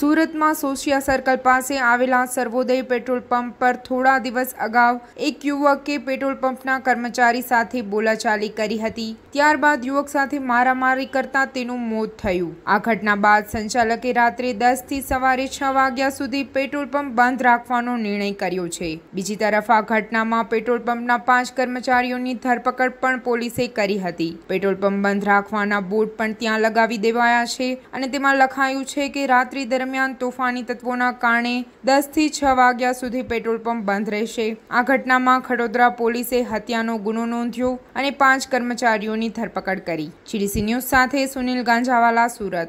સુરતમાં સોશિયા સર્કલ પાસે આવેલા સર્વોદય પેટ્રોલ પંપ પર થોડા દિવસ અગાઉ એક યુવકે પેટ્રોલ પંપના કર્મચારી સાથે બોલાચાલી કરી હતી ત્યારબાદ યુવક સાથે મારામારી કરતા તેનું મોત થયું આ ઘટના બાદ સંચાલકે રાત્રે દસથી સવારે છ વાગ્યા સુધી પેટ્રોલ પંપ બંધ રાખવાનો નિર્ણય કર્યો છે બીજી તરફ આ ઘટનામાં પેટ્રોલ પંપના પાંચ કર્મચારીઓની ધરપકડ પણ પોલીસે કરી હતી પેટ્રોલ પંપ બંધ રાખવાના બોર્ડ પણ ત્યાં લગાવી દેવાયા છે અને તેમાં લખાયું છે કે રાત્રિ દરમિયાન દરમિયાન તોફાની તત્વોના કારણે દસથી છ વાગ્યા સુધી પેટ્રોલ પંપ બંધ રહેશે આ ઘટનામાં ખડોદરા પોલીસે હત્યાનો ગુનો નોંધ્યો અને પાંચ કર્મચારીઓની ધરપકડ કરી જીડીસી ન્યૂઝ સાથે સુનિલ ગાંજાવાલા સુરત